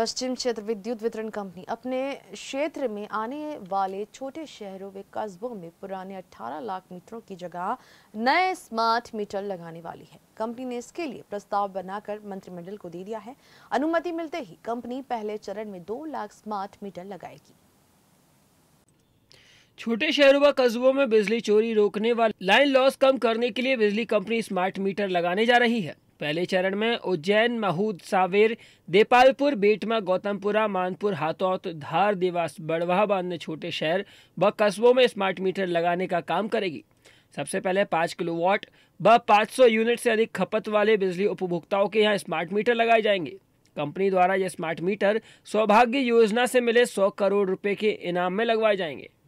पश्चिम क्षेत्र विद्युत वितरण कंपनी अपने क्षेत्र में आने वाले छोटे शहरों व कस्बों में पुराने 18 लाख मीटरों की जगह नए स्मार्ट मीटर लगाने वाली है कंपनी ने इसके लिए प्रस्ताव बनाकर मंत्रिमंडल को दे दिया है अनुमति मिलते ही कंपनी पहले चरण में दो लाख स्मार्ट मीटर लगाएगी छोटे शहरों व कस्बों में बिजली चोरी रोकने वाले लाइन लॉस कम करने के लिए बिजली कंपनी स्मार्ट मीटर लगाने जा रही है पहले चरण में उज्जैन महूद सावेर देपालपुर बेटमा गौतमपुरा मानपुर हाथौत धार देवास बड़वाह अन्य छोटे शहर व कस्बों में स्मार्ट मीटर लगाने का काम करेगी सबसे पहले पाँच किलोवाट व 500 यूनिट से अधिक खपत वाले बिजली उपभोक्ताओं के यहाँ स्मार्ट मीटर लगाए जाएंगे कंपनी द्वारा ये स्मार्ट मीटर सौभाग्य योजना से मिले सौ करोड़ रुपये के इनाम में लगवाए जाएंगे